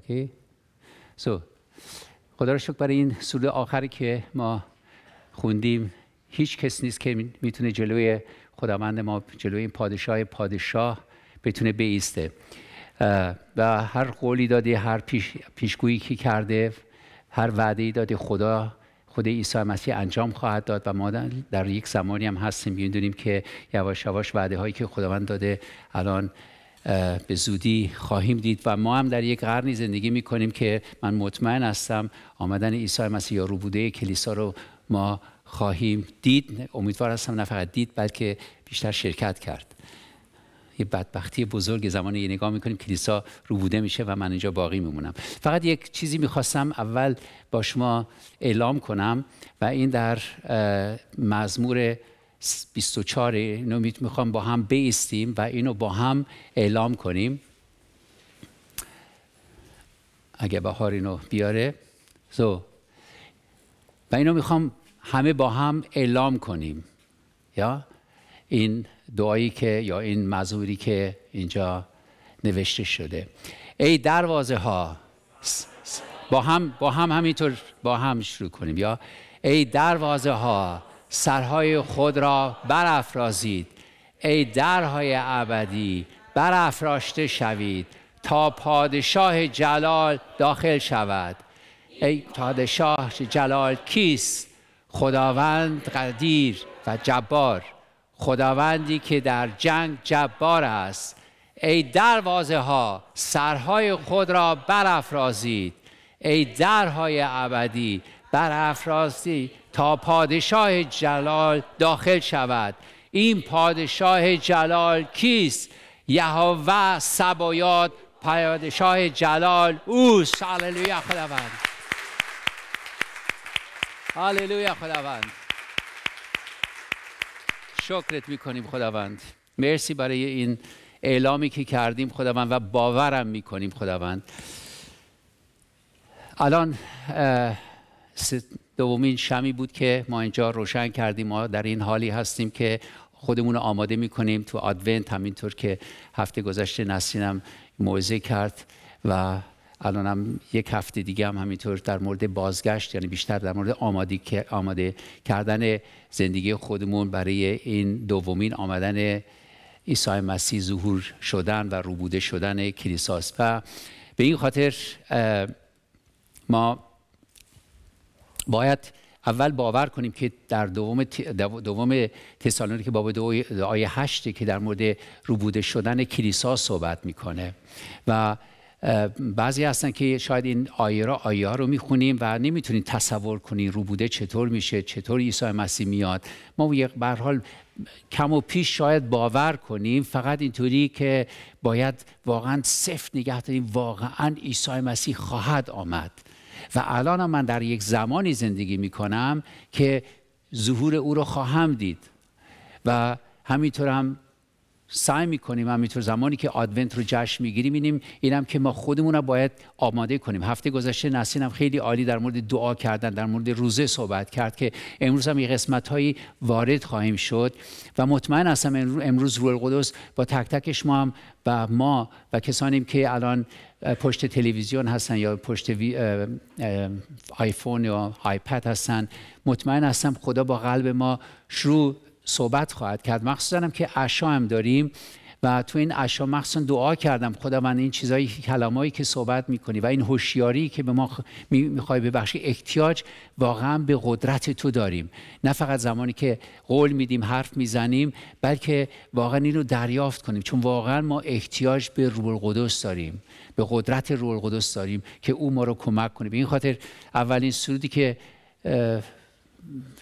اوکی سو خدا رو شکر برای این سوره آخری که ما خوندیم هیچ کس نیست که میتونه جلوی خداوند ما جلوی این پادشاه پادشاه بتونه بیسته و هر قولی داده هر پیش، پیشگویی که کرده هر وعده داده خدا خود عیسی مسیح انجام خواهد داد و ما در یک زمانی هم هستیم میدونیم که یواش یواش وعده هایی که خداوند داده الان به زودی خواهیم دید و ما هم در یک قرنی زندگی می کنیم که من مطمئن هستم آمدن عیسی مسیح یا روبوده کلیسا رو ما خواهیم دید امیدوار هستم نه فقط دید بلکه بیشتر شرکت کرد یه بدبختی بزرگ زمان یه نگاه میکنیم کلیسا روبوده میشه و من اینجا باقی میمونم فقط یک چیزی میخواستم اول با شما اعلام کنم و این در مزمور 24 اینو میخوام با هم بیستیم و اینو با هم اعلام کنیم اگه بهار اینو بیاره so. و اینو میخوام همه با هم اعلام کنیم یا این دعایی که یا این مزوری که اینجا نوشته شده ای دروازه ها با هم با هم همینطور با هم شروع کنیم یا ای دروازه ها سرهای خود را برافرازید ای درهای ابدی برافراشته شوید تا پادشاه جلال داخل شود ای پادشاه جلال کیست خداوند قدیر و جبار خداوندی که در جنگ جبار است ای دروازه ها سرهای خود را برافرازید ای درهای ابدی برافرازی تا پادشاه جلال داخل شود این پادشاه جلال کیست یهوه سبایات پادشاه جلال او هللویا خداوند هللویا خداوند شکرت میکنیم خداوند مرسی برای این اعلامی که کردیم خداوند و باورم میکنیم خداوند الان دومین شمی بود که ما اینجا روشن کردیم ما در این حالی هستیم که خودمون رو آماده کنیم تو آدونت همینطور که هفته گذشته نسینم موعظه کرد و هم یک هفته دیگه هم همینطور در مورد بازگشت یعنی بیشتر در مورد آماده, آماده کردن زندگی خودمون برای این دومین آمدن عیسی مسیح ظهور شدن و روبوده شدن کلیساست و به این خاطر ما باید اول باور کنیم که در دوم, دوم که باب دو آیه هشته که در مورد روبوده شدن کلیسا صحبت میکنه و بعضی هستن که شاید این آیه را آیه ها رو میخونیم و نمیتونیم تصور کنیم روبوده چطور میشه چطور عیسی مسیح میاد ما به حال کم و پیش شاید باور کنیم فقط اینطوری که باید واقعا سفت نگه داریم واقعا عیسی مسیح خواهد آمد و الان من در یک زمانی زندگی می کنم که ظهور او رو خواهم دید و همینطور سعی میکنیم همینطور زمانی که آدونت رو جشن میگیریم اینیم اینم که ما خودمون رو باید آماده کنیم هفته گذشته نسین هم خیلی عالی در مورد دعا کردن در مورد روزه صحبت کرد که امروز هم این قسمت هایی وارد خواهیم شد و مطمئن هستم امروز روی القدس با تک تکش ما هم و ما و کسانیم که الان پشت تلویزیون هستن یا پشت آیفون یا آیپد هستن مطمئن هستم خدا با قلب ما شروع صحبت خواهد کرد مخصوصا که عشا هم داریم و تو این عشا مخصوصا دعا کردم من این چیزایی کلامایی که صحبت میکنی و این هوشیاری که به ما میخوای ببخشی احتیاج واقعا به قدرت تو داریم نه فقط زمانی که قول میدیم حرف میزنیم بلکه واقعا این رو دریافت کنیم چون واقعا ما احتیاج به روح القدس داریم به قدرت روح القدس داریم که او ما رو کمک کنه به این خاطر اولین سرودی که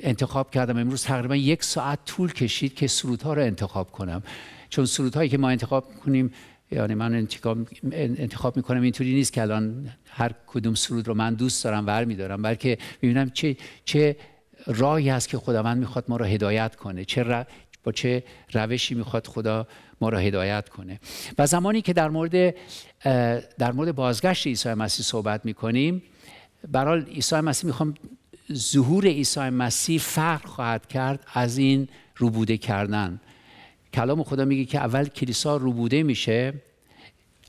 انتخاب کردم امروز تقریبا یک ساعت طول کشید که سرودها رو انتخاب کنم چون سرودهایی که ما انتخاب کنیم یعنی من انتخاب, انتخاب میکنم اینطوری نیست که الان هر کدوم سرود رو من دوست دارم ور دارم بلکه میبینم چه چه راهی هست که خداوند میخواد ما رو هدایت کنه چه را با چه روشی میخواد خدا ما را هدایت کنه و زمانی که در مورد در مورد بازگشت عیسی مسیح صحبت میکنیم برحال عیسی مسیح میخوام ظهور عیسی مسیح فرق خواهد کرد از این روبوده کردن کلام خدا میگه که اول کلیسا روبوده میشه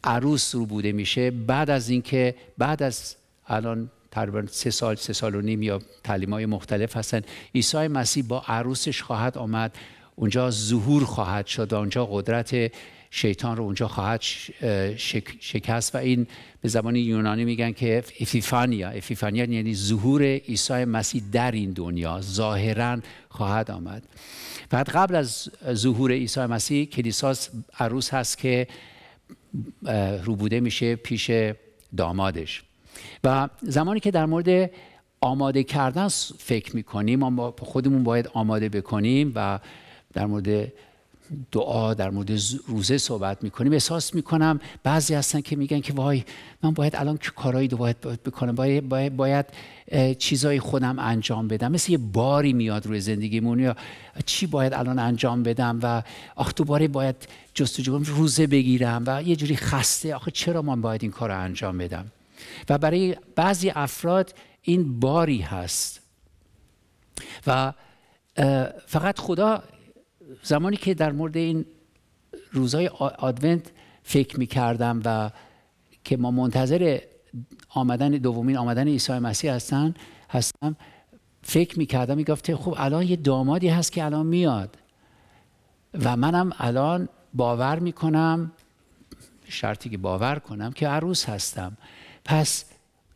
عروس روبوده میشه بعد از اینکه بعد از الان تقریبا سه سال سه سال و نیم یا تعلیم های مختلف هستن عیسی مسیح با عروسش خواهد آمد اونجا ظهور خواهد شد و اونجا قدرت شیطان رو اونجا خواهد شکست و این به زبان یونانی میگن که افیفانیا افیفانیا یعنی ظهور عیسی مسیح در این دنیا ظاهرا خواهد آمد بعد قبل از ظهور عیسی مسیح کلیسا عروس هست که روبوده میشه پیش دامادش و زمانی که در مورد آماده کردن فکر میکنیم ما خودمون باید آماده بکنیم و در مورد دعا در مورد روزه صحبت میکنیم احساس میکنم بعضی هستن که میگن که وای من باید الان که کارهایی دو باید, بکنم باید, باید, چیزای خودم انجام بدم مثل یه باری میاد روی زندگیمون یا چی باید الان انجام بدم و آخ دوباره باید جستجو روزه بگیرم و یه جوری خسته آخه چرا من باید این کار رو انجام بدم و برای بعضی افراد این باری هست و فقط خدا زمانی که در مورد این روزهای آدونت فکر می کردم و که ما منتظر آمدن دومین آمدن عیسی مسیح هستن هستم فکر می کردم می گفته خب الان یه دامادی هست که الان میاد و منم الان باور می کنم شرطی که باور کنم که عروس هستم پس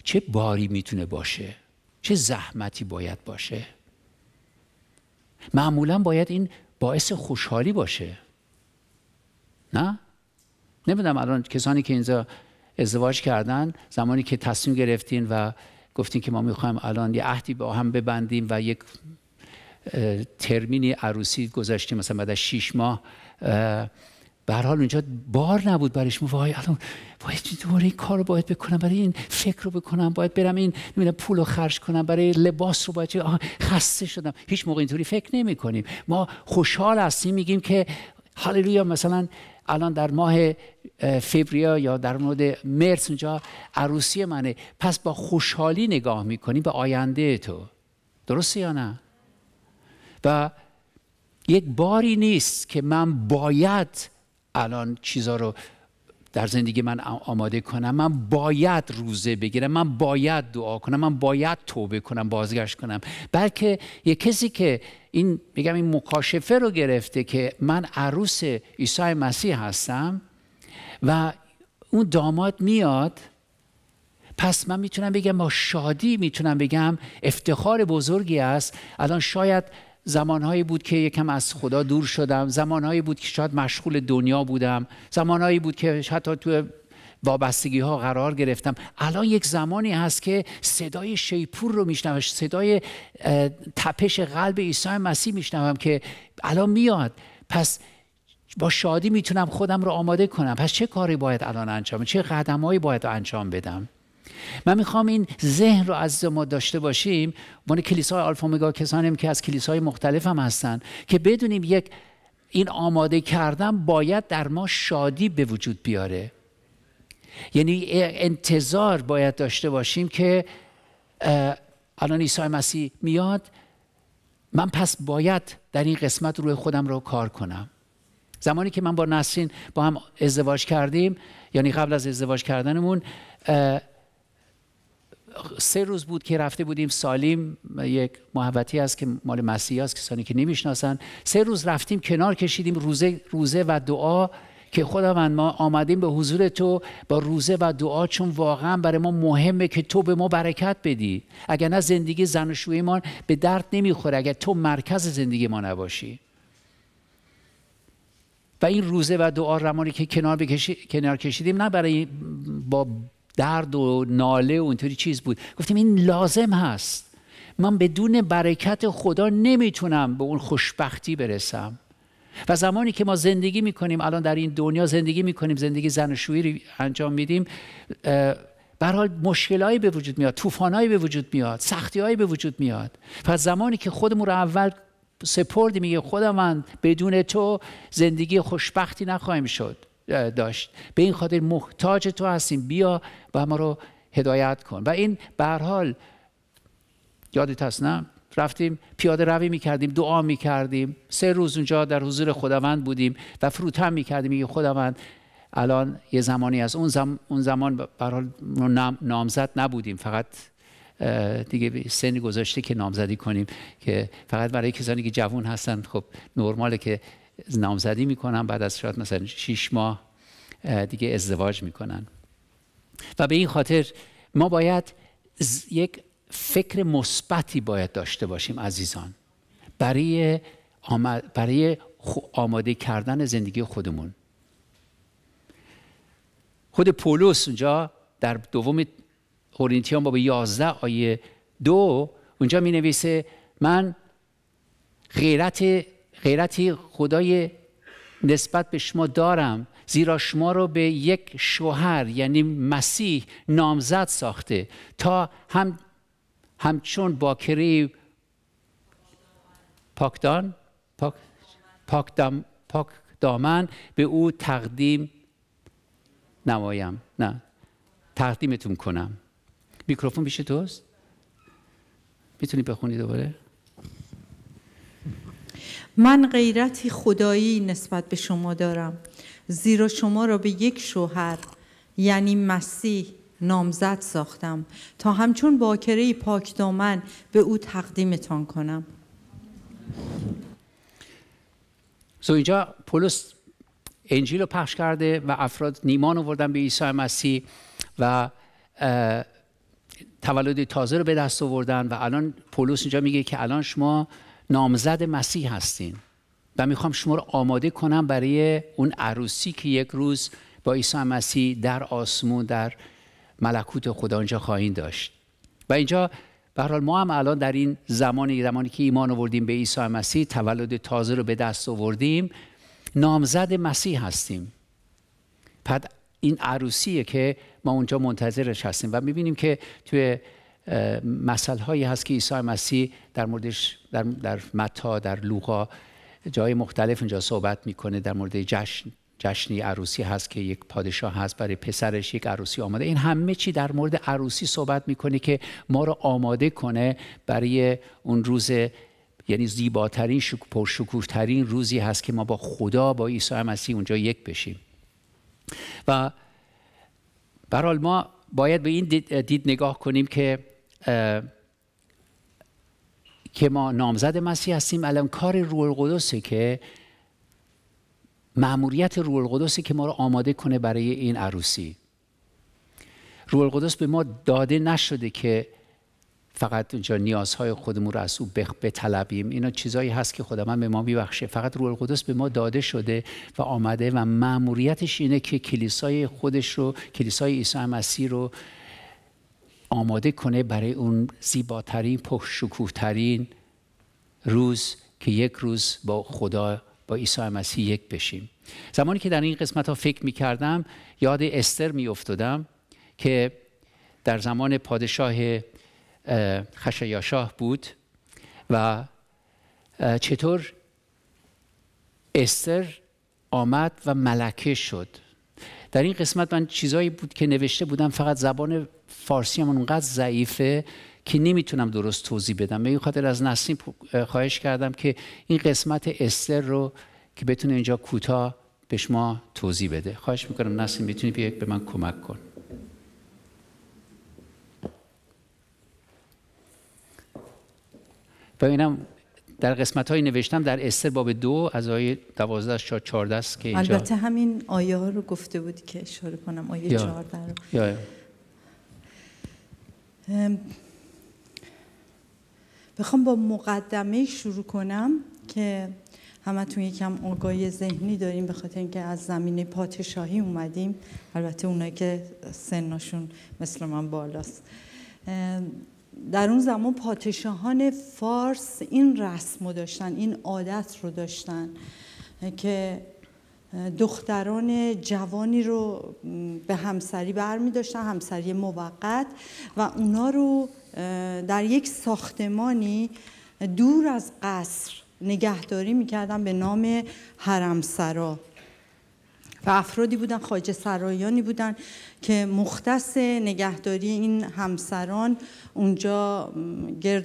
چه باری میتونه باشه چه زحمتی باید باشه معمولا باید این باعث خوشحالی باشه نه نمیدونم الان کسانی که اینجا ازدواج کردن زمانی که تصمیم گرفتین و گفتین که ما میخوایم الان یه عهدی با هم ببندیم و یک ترمینی عروسی گذاشتیم مثلا بعد از شیش ماه به حال اونجا بار نبود برایش مو الان باید دوباره این کار رو باید بکنم برای این فکر رو بکنم باید برم این نمیدونم پول رو خرج کنم برای لباس رو باید خسته شدم هیچ موقع اینطوری فکر نمی کنیم ما خوشحال هستیم میگیم که هاللویا مثلا الان در ماه فوریه یا در مورد مرس اونجا عروسی منه پس با خوشحالی نگاه میکنی به آینده تو درسته یا نه و یک باری نیست که من باید الان چیزا رو در زندگی من آماده کنم من باید روزه بگیرم من باید دعا کنم من باید توبه کنم بازگشت کنم بلکه یه کسی که این میگم این مکاشفه رو گرفته که من عروس عیسی مسیح هستم و اون داماد میاد پس من میتونم بگم با شادی میتونم بگم افتخار بزرگی است الان شاید زمانهایی بود که یکم از خدا دور شدم زمانهایی بود که شاید مشغول دنیا بودم زمانهایی بود که حتی تو وابستگی ها قرار گرفتم الان یک زمانی هست که صدای شیپور رو میشنوم صدای تپش قلب عیسی مسیح میشنوم که الان میاد پس با شادی میتونم خودم رو آماده کنم پس چه کاری باید الان انجام چه قدمهایی باید انجام بدم من میخوام این ذهن رو از ما داشته باشیم وانه کلیسای آلفا مگا کسانیم که از کلیسای مختلف هم هستن که بدونیم یک این آماده کردن باید در ما شادی به وجود بیاره یعنی انتظار باید داشته باشیم که الان عیسی مسیح میاد من پس باید در این قسمت روی خودم رو کار کنم زمانی که من با نسرین با هم ازدواج کردیم یعنی قبل از ازدواج کردنمون سه روز بود که رفته بودیم سالیم یک محوطی است که مال مسیح است کسانی که نمیشناسن سه روز رفتیم کنار کشیدیم روزه, روزه و دعا که خداوند ما آمدیم به حضور تو با روزه و دعا چون واقعا برای ما مهمه که تو به ما برکت بدی اگر نه زندگی زن و به درد نمیخوره اگر تو مرکز زندگی ما نباشی و این روزه و دعا رمانی که کنار, کنار کشیدیم نه برای با درد و ناله و اونطوری چیز بود گفتیم این لازم هست من بدون برکت خدا نمیتونم به اون خوشبختی برسم و زمانی که ما زندگی میکنیم الان در این دنیا زندگی میکنیم زندگی زن رو انجام میدیم به حال مشکلایی به وجود میاد طوفانایی به وجود میاد سختیایی به وجود میاد پس زمانی که خودمون رو اول سپردی میگه خدا من بدون تو زندگی خوشبختی نخواهیم شد داشت به این خاطر محتاج تو هستیم بیا و ما رو هدایت کن و این به حال یادت هست نه رفتیم پیاده روی میکردیم دعا کردیم سه روز اونجا در حضور خداوند بودیم و فروتن میکردیم میگه خداوند الان یه زمانی از اون, زم... اون زمان برحال نام... نامزد نبودیم فقط دیگه سنی گذاشته که نامزدی کنیم که فقط برای کسانی که جوان هستن خب نرماله که نامزدی میکنن بعد از شاید مثلا شیش ماه دیگه ازدواج میکنن و به این خاطر ما باید یک فکر مثبتی باید داشته باشیم عزیزان برای برای آماده کردن زندگی خودمون خود پولس اونجا در دوم قرنتیان باب 11 آیه دو اونجا می نویسه من غیرت غیرتی خدای نسبت به شما دارم زیرا شما رو به یک شوهر یعنی مسیح نامزد ساخته تا هم همچون باکری پاکدان پاک, پاکدام، پاک دامن به او تقدیم نمایم نه تقدیمتون کنم میکروفون پیش توست میتونی بخونی دوباره من غیرتی خدایی نسبت به شما دارم زیرا شما را به یک شوهر یعنی مسیح نامزد ساختم تا همچون باکره پاک دامن به او تقدیمتان کنم سو اینجا پولس انجیل رو پخش کرده و افراد نیمان آوردن به عیسی مسیح و تولد تازه رو به دست آوردن و الان پولس اینجا میگه که الان شما نامزد مسیح هستیم و میخوام شما رو آماده کنم برای اون عروسی که یک روز با عیسی مسیح در آسمون در ملکوت خدا آنجا خواهید داشت و اینجا به ما هم الان در این زمان زمانی که ایمان آوردیم به عیسی مسیح تولد تازه رو به دست آوردیم نامزد مسیح هستیم پد این عروسیه که ما اونجا منتظرش هستیم و میبینیم که توی مسئله هایی هست که عیسی مسیح در موردش در, در متا در لوقا جای مختلف اینجا صحبت میکنه در مورد جشن جشنی عروسی هست که یک پادشاه هست برای پسرش یک عروسی آماده این همه چی در مورد عروسی صحبت میکنه که ما رو آماده کنه برای اون روز یعنی زیباترین ترین روزی هست که ما با خدا با عیسی مسیح اونجا یک بشیم و برال ما باید به این دید, دید نگاه کنیم که که ما نامزد مسیح هستیم الان کار روح القدسه که معموریت روح القدسه که ما رو آماده کنه برای این عروسی روح القدس به ما داده نشده که فقط اونجا نیازهای خودمون رو از او بطلبیم اینا چیزایی هست که خدا من به ما میبخشه فقط روح القدس به ما داده شده و آمده و مأموریتش اینه که کلیسای خودش رو کلیسای عیسی مسیح رو آماده کنه برای اون زیباترین پرشکوهترین روز که یک روز با خدا با عیسی مسیح یک بشیم زمانی که در این قسمت ها فکر می کردم یاد استر می افتادم که در زمان پادشاه خشایاشاه بود و چطور استر آمد و ملکه شد در این قسمت من چیزایی بود که نوشته بودم فقط زبان فارسی من اونقدر ضعیفه که نمیتونم درست توضیح بدم به این خاطر از نسیم خواهش کردم که این قسمت استر رو که بتونه اینجا کوتاه به شما توضیح بده خواهش میکنم نسیم میتونی بیا به من کمک کن ببینم در قسمت های نوشتم در استر باب دو از آیه دوازده از 14 که اینجا البته همین آیه ها رو گفته بود که اشاره کنم آیه 14 رو بخوام با مقدمه شروع کنم که همتون یکم آگاهی ذهنی داریم به خاطر اینکه از زمینه پادشاهی اومدیم البته اونایی که سنشون مثل من بالاست در اون زمان پادشاهان فارس این رسم رو داشتن این عادت رو داشتن که دختران جوانی رو به همسری برمی داشتن همسری موقت و اونا رو در یک ساختمانی دور از قصر نگهداری میکردن به نام حرمسرا و افرادی بودن خاجه سرایانی بودن که مختص نگهداری این همسران اونجا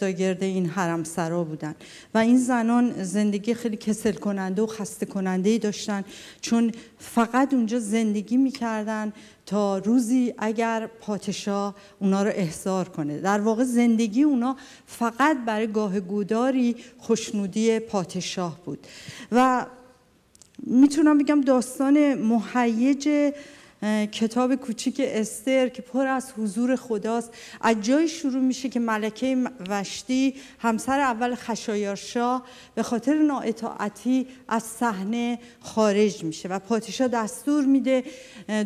و گرد این حرمسرا بودن و این زنان زندگی خیلی کسل کننده و خسته کننده ای داشتن چون فقط اونجا زندگی میکردن تا روزی اگر پادشاه اونا رو احضار کنه در واقع زندگی اونا فقط برای گاه گوداری خوشنودی پادشاه بود و میتونم بگم داستان مهیج کتاب کوچیک استر که پر از حضور خداست از جای شروع میشه که ملکه وشتی همسر اول خشایارشا به خاطر نااطاعتی از صحنه خارج میشه و پادشاه دستور میده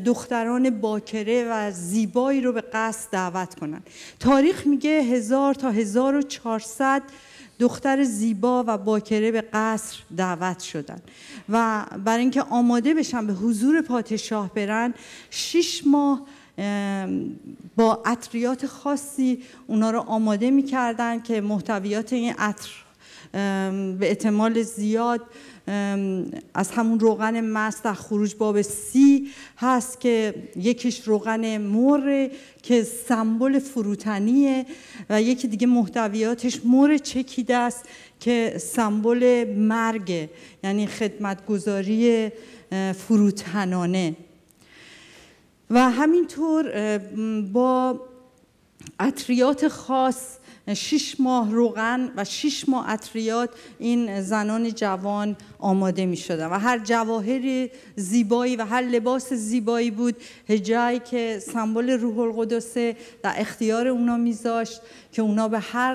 دختران باکره و زیبایی رو به قصد دعوت کنن تاریخ میگه هزار تا هزار چهارصد دختر زیبا و باکره به قصر دعوت شدند و برای اینکه آماده بشن به حضور پادشاه برن شش ماه با عطریات خاصی اونا رو آماده میکردن که محتویات این عطر به احتمال زیاد از همون روغن مست در خروج باب سی هست که یکیش روغن مره که سمبل فروتنیه و یکی دیگه محتویاتش مر چکیده است که سمبل مرگه یعنی خدمتگذاری فروتنانه و همینطور با اطریات خاص شش ماه روغن و شش ماه اطریات این زنان جوان آماده می شدن و هر جواهر زیبایی و هر لباس زیبایی بود هجایی که سمبل روح القدسه در اختیار اونا میذاشت که اونا به هر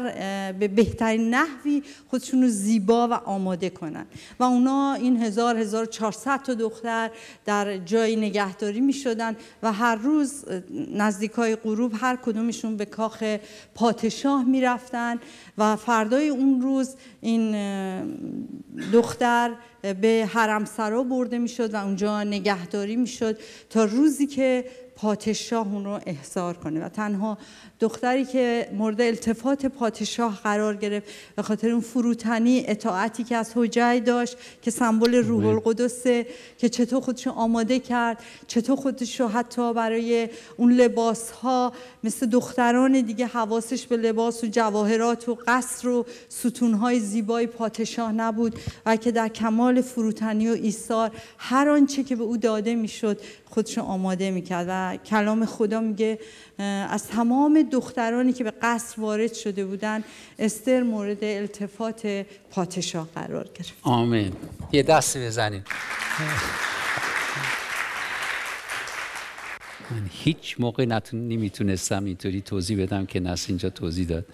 به بهترین نحوی خودشون رو زیبا و آماده کنن و اونا این هزار 1400 تا دختر در جای نگهداری می شدن و هر روز نزدیک های غروب هر کدومشون به کاخ پادشاه می رفتن و فردای اون روز این دختر به حرم سرا برده می شد و اونجا نگهداری می شد تا روزی که پادشاه اون رو احضار کنه و تنها دختری که مورد التفات پادشاه قرار گرفت به خاطر اون فروتنی اطاعتی که از حجی داشت که سمبل خب، روح بله. القدس که چطور خودش آماده کرد چطور خودش حتی برای اون لباس ها مثل دختران دیگه حواسش به لباس و جواهرات و قصر و ستون های زیبای پادشاه نبود و که در کمال فروتنی و ایثار هر آنچه که به او داده میشد خودشون آماده میکرد و کلام خدا میگه از تمام دخترانی که به قصر وارد شده بودن استر مورد التفات پادشاه قرار گرفت آمین یه دست بزنیم من هیچ موقع نتون... نمیتونستم اینطوری توضیح بدم که نس اینجا توضیح داد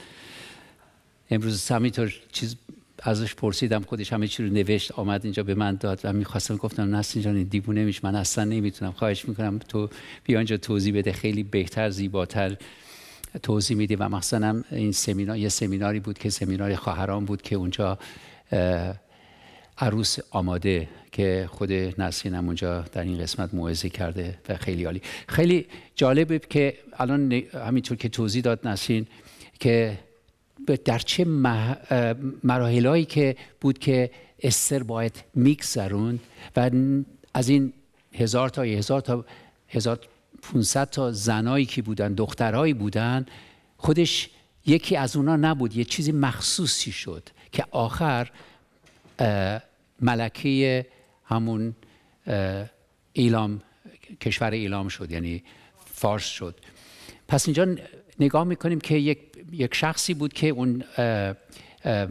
امروز همینطور چیز ازش پرسیدم خودش همه چی رو نوشت آمد اینجا به من داد و میخواستم گفتم نه اینجا دیوونه میش من اصلا نمیتونم خواهش میکنم تو بیا اینجا توضیح بده خیلی بهتر زیباتر توضیح میده و مثلا این سمینار یه سمیناری بود که سمینار خواهران بود که اونجا عروس آماده که خود هم اونجا در این قسمت موعظه کرده و خیلی عالی خیلی جالبه که الان همینطور که توضیح داد نسرین که در چه مراحلهایی که بود که استر باید میگذروند و از این هزار تا هزار تا هزار پونصد تا زنایی که بودن دخترهایی بودن خودش یکی از اونا نبود یه چیزی مخصوصی شد که آخر ملکه همون ایلام کشور ایلام شد یعنی فارس شد پس اینجا نگاه میکنیم که یک یک شخصی بود که اون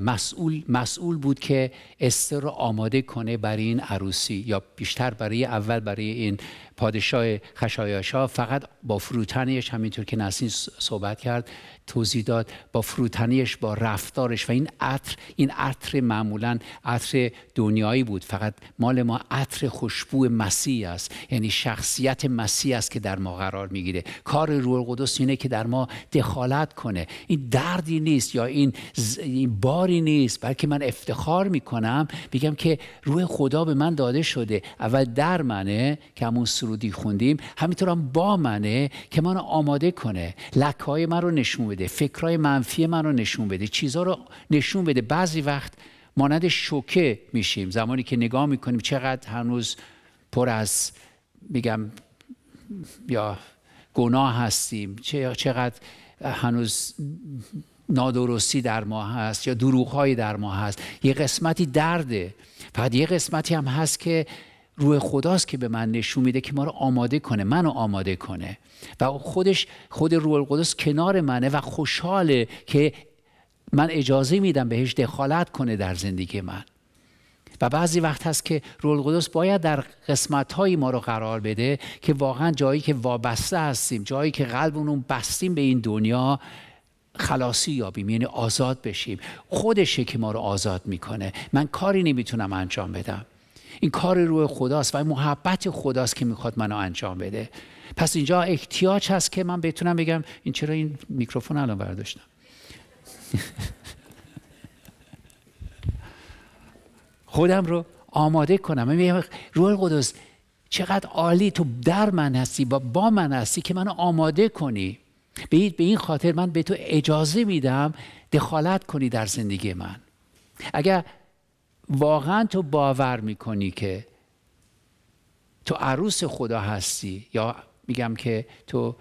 مسئول, مسئول بود که استر رو آماده کنه برای این عروسی یا بیشتر برای اول برای این پادشاه خشایاشا فقط با فروتنیش همینطور که نسین صحبت کرد توضیح داد با فروتنیش با رفتارش و این عطر این عطر معمولا عطر دنیایی بود فقط مال ما عطر خوشبو مسیح است یعنی شخصیت مسیح است که در ما قرار میگیره کار روح القدس اینه که در ما دخالت کنه این دردی نیست یا این, این باری نیست بلکه من افتخار میکنم بگم که روح خدا به من داده شده اول در منه که همون سرودی خوندیم همینطور هم با منه که منو آماده کنه لکه های من رو نشون بده فکرهای منفی من رو نشون بده چیزها رو نشون بده بعضی وقت مانند شوکه میشیم زمانی که نگاه میکنیم چقدر هنوز پر از میگم یا گناه هستیم چقدر هنوز نادرستی در ما هست یا دروغهایی در ما هست یه قسمتی درده فقط یه قسمتی هم هست که روح خداست که به من نشون میده که ما رو آماده کنه منو آماده کنه و خودش خود روح القدس کنار منه و خوشحاله که من اجازه میدم بهش دخالت کنه در زندگی من و بعضی وقت هست که روح القدس باید در قسمت هایی ما رو قرار بده که واقعا جایی که وابسته هستیم جایی که قلبمون بستیم به این دنیا خلاصی یابیم یعنی آزاد بشیم خودشه که ما رو آزاد میکنه من کاری نمیتونم انجام بدم این کار روی خداست و محبت خداست که میخواد منو انجام بده پس اینجا احتیاج هست که من بتونم بگم این چرا این میکروفون الان برداشتم خودم رو آماده کنم روح قدس چقدر عالی تو در من هستی و با من هستی که منو آماده کنی به این خاطر من به تو اجازه میدم دخالت کنی در زندگی من اگر واقعا تو باور میکنی که تو عروس خدا هستی یا میگم که تو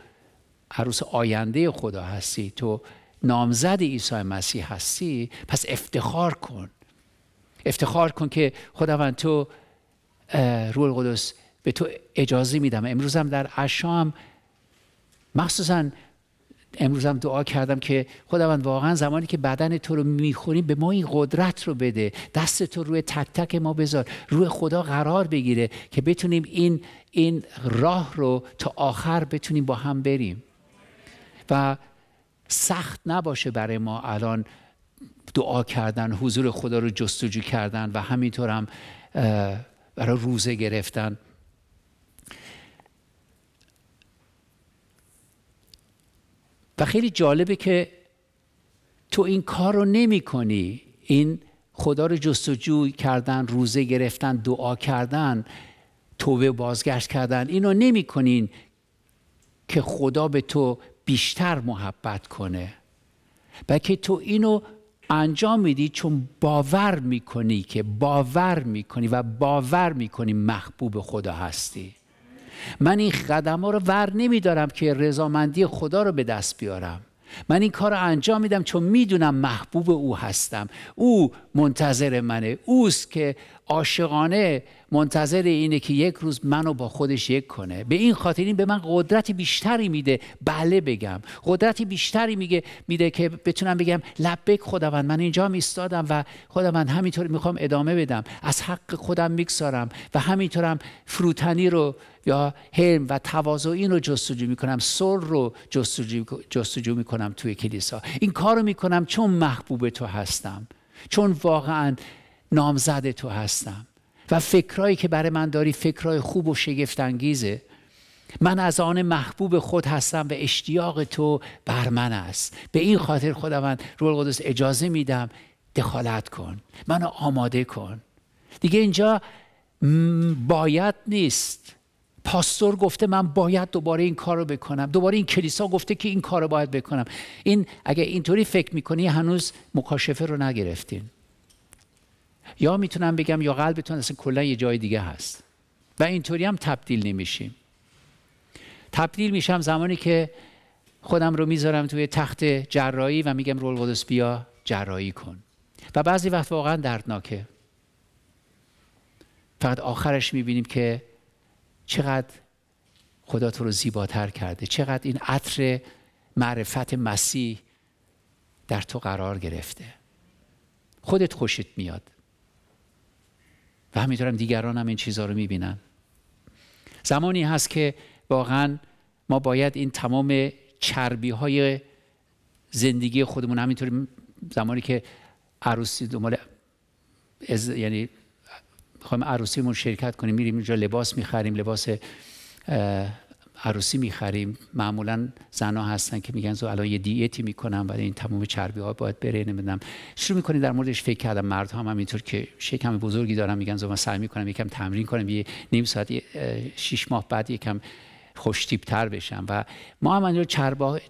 عروس آینده خدا هستی تو نامزد عیسی مسیح هستی پس افتخار کن افتخار کن که خداوند تو روح القدس به تو اجازه میدم امروز هم در عشام مخصوصا امروز هم دعا کردم که خداوند واقعا زمانی که بدن تو رو میخوریم به ما این قدرت رو بده دست تو روی تک تک ما بذار روی خدا قرار بگیره که بتونیم این این راه رو تا آخر بتونیم با هم بریم و سخت نباشه برای ما الان دعا کردن حضور خدا رو جستجو کردن و همینطور هم برای روزه گرفتن و خیلی جالبه که تو این کار رو نمی کنی این خدا رو جستجوی کردن روزه گرفتن دعا کردن توبه بازگشت کردن اینو نمی کنین که خدا به تو بیشتر محبت کنه بلکه تو اینو انجام میدی چون باور میکنی که باور میکنی و باور میکنی محبوب خدا هستی من این قدم ها رو ور نمیدارم که رضامندی خدا رو به دست بیارم من این کار رو انجام میدم چون میدونم محبوب او هستم او منتظر منه اوست که عاشقانه منتظر اینه که یک روز منو با خودش یک کنه به این خاطر این به من قدرت بیشتری میده بله بگم قدرتی بیشتری میگه میده که بتونم بگم لبک خداوند من اینجا میستادم و خداوند همینطور میخوام ادامه بدم از حق خودم میگذارم و همینطورم فروتنی رو یا هرم و تواضع این رو جستجو میکنم سر رو جستجو, جستجو میکنم توی کلیسا این کار رو میکنم چون محبوب تو هستم چون واقعا نامزد تو هستم و فکرایی که برای من داری فکرای خوب و انگیزه من از آن محبوب خود هستم و اشتیاق تو بر من است به این خاطر خداوند من روح اجازه میدم دخالت کن منو آماده کن دیگه اینجا باید نیست پاستور گفته من باید دوباره این کار رو بکنم دوباره این کلیسا گفته که این کار رو باید بکنم این اگه اینطوری فکر میکنی هنوز مکاشفه رو نگرفتین یا میتونم بگم یا قلبتون اصلا کلا یه جای دیگه هست و اینطوری هم تبدیل نمیشیم تبدیل میشم زمانی که خودم رو میذارم توی تخت جراحی و میگم رول قدس بیا جراحی کن و بعضی وقت واقعا دردناکه فقط آخرش میبینیم که چقدر خدا تو رو زیباتر کرده چقدر این عطر معرفت مسیح در تو قرار گرفته خودت خوشت میاد و همینطورم دیگران هم این چیزها رو میبینن زمانی هست که واقعا ما باید این تمام چربی های زندگی خودمون همینطوری زمانی که عروسی دنبال یعنی میخوایم عروسیمون شرکت کنیم میریم اینجا لباس میخریم لباس عروسی میخریم معمولا زنا هستن که میگن زو الان یه دیتی میکنم و این تمام چربی ها باید بره نمیدونم شروع میکنی در موردش فکر کردم مردها هم اینطور که شکم بزرگی دارم میگن زو من سعی میکنم یکم تمرین کنم یه نیم ساعت شش ماه بعد یکم خوشتیب تر بشم و ما هم اینجور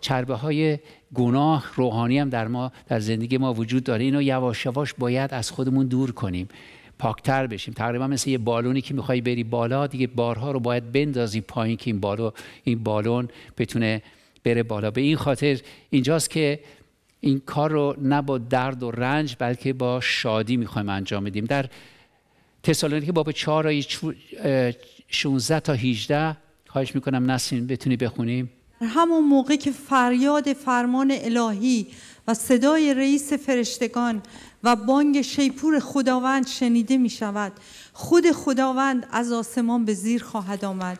چربه, های گناه روحانی هم در ما در زندگی ما وجود داره اینو یواش یواش باید از خودمون دور کنیم پاکتر بشیم تقریبا مثل یه بالونی که میخوای بری بالا دیگه بارها رو باید بندازی پایین که این بالو این بالون بتونه بره بالا به این خاطر اینجاست که این کار رو نه با درد و رنج بلکه با شادی میخوایم انجام بدیم در تسالونیکی باب 4 آیه 16 تا 18 خواهش میکنم نسین بتونی بخونیم همون موقع که فریاد فرمان الهی و صدای رئیس فرشتگان و بانگ شیپور خداوند شنیده می شود خود خداوند از آسمان به زیر خواهد آمد